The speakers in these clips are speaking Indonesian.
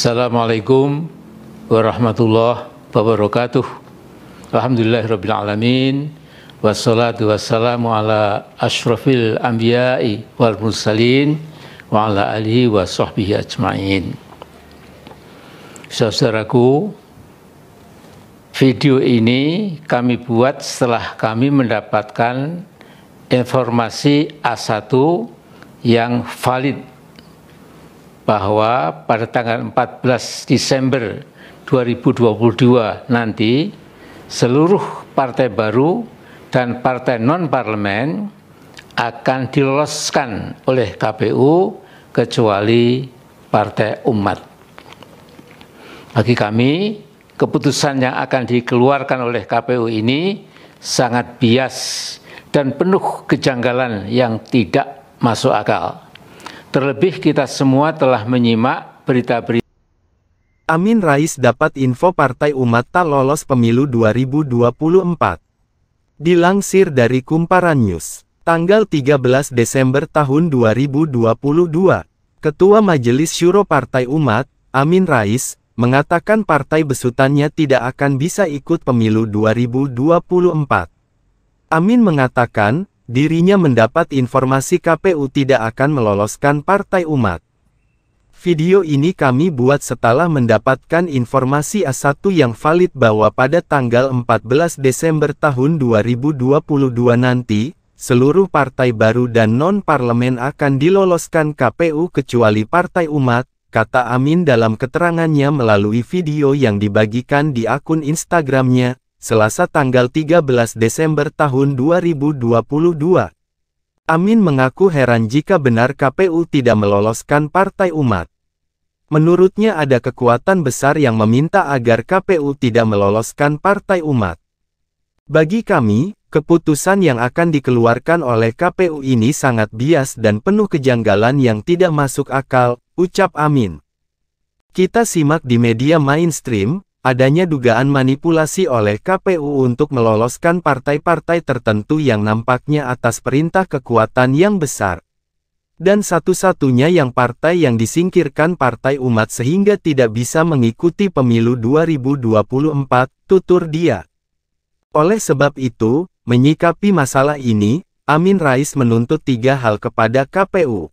Assalamualaikum warahmatullahi wabarakatuh. Alhamdulillah rabbil alamin. Wassalatu wassalamu ala ashrafil anbiya'i wal mursalin wa ala alihi wa sahbihi ajma'in. Saudaraku, video ini kami buat setelah kami mendapatkan informasi A1 yang valid bahwa pada tanggal 14 Desember 2022 nanti seluruh partai baru dan partai non-parlemen akan diloloskan oleh KPU kecuali partai umat. Bagi kami, keputusan yang akan dikeluarkan oleh KPU ini sangat bias dan penuh kejanggalan yang tidak masuk akal. Terlebih kita semua telah menyimak berita-berita. Amin Rais dapat info Partai Umat tak lolos pemilu 2024. Dilansir dari Kumparan News, tanggal 13 Desember tahun 2022, Ketua Majelis Syuro Partai Umat, Amin Rais, mengatakan partai besutannya tidak akan bisa ikut pemilu 2024. Amin mengatakan, dirinya mendapat informasi KPU tidak akan meloloskan Partai Umat. Video ini kami buat setelah mendapatkan informasi A1 yang valid bahwa pada tanggal 14 Desember tahun 2022 nanti, seluruh partai baru dan non-parlemen akan diloloskan KPU kecuali Partai Umat, kata Amin dalam keterangannya melalui video yang dibagikan di akun Instagramnya, Selasa tanggal 13 Desember tahun 2022. Amin mengaku heran jika benar KPU tidak meloloskan Partai Umat. Menurutnya ada kekuatan besar yang meminta agar KPU tidak meloloskan Partai Umat. Bagi kami, keputusan yang akan dikeluarkan oleh KPU ini sangat bias dan penuh kejanggalan yang tidak masuk akal, ucap Amin. Kita simak di media mainstream, adanya dugaan manipulasi oleh KPU untuk meloloskan partai-partai tertentu yang nampaknya atas perintah kekuatan yang besar. Dan satu-satunya yang partai yang disingkirkan Partai Umat sehingga tidak bisa mengikuti pemilu 2024, tutur dia. Oleh sebab itu, menyikapi masalah ini, Amin Rais menuntut tiga hal kepada KPU.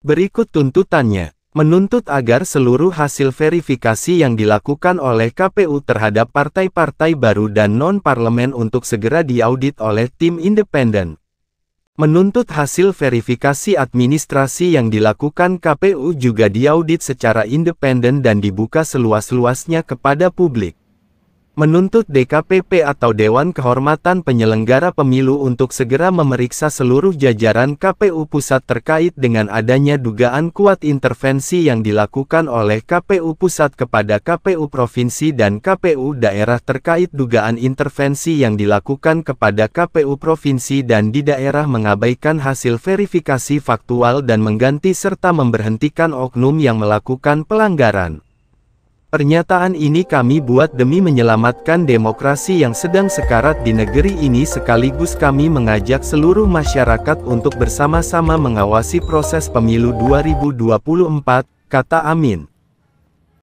Berikut tuntutannya menuntut agar seluruh hasil verifikasi yang dilakukan oleh KPU terhadap partai-partai baru dan non-parlemen untuk segera diaudit oleh tim independen. Menuntut hasil verifikasi administrasi yang dilakukan KPU juga diaudit secara independen dan dibuka seluas-luasnya kepada publik menuntut DKPP atau Dewan Kehormatan Penyelenggara Pemilu untuk segera memeriksa seluruh jajaran KPU Pusat terkait dengan adanya dugaan kuat intervensi yang dilakukan oleh KPU Pusat kepada KPU Provinsi dan KPU daerah terkait dugaan intervensi yang dilakukan kepada KPU Provinsi dan di daerah mengabaikan hasil verifikasi faktual dan mengganti serta memberhentikan oknum yang melakukan pelanggaran. Pernyataan ini kami buat demi menyelamatkan demokrasi yang sedang sekarat di negeri ini sekaligus kami mengajak seluruh masyarakat untuk bersama-sama mengawasi proses pemilu 2024, kata Amin.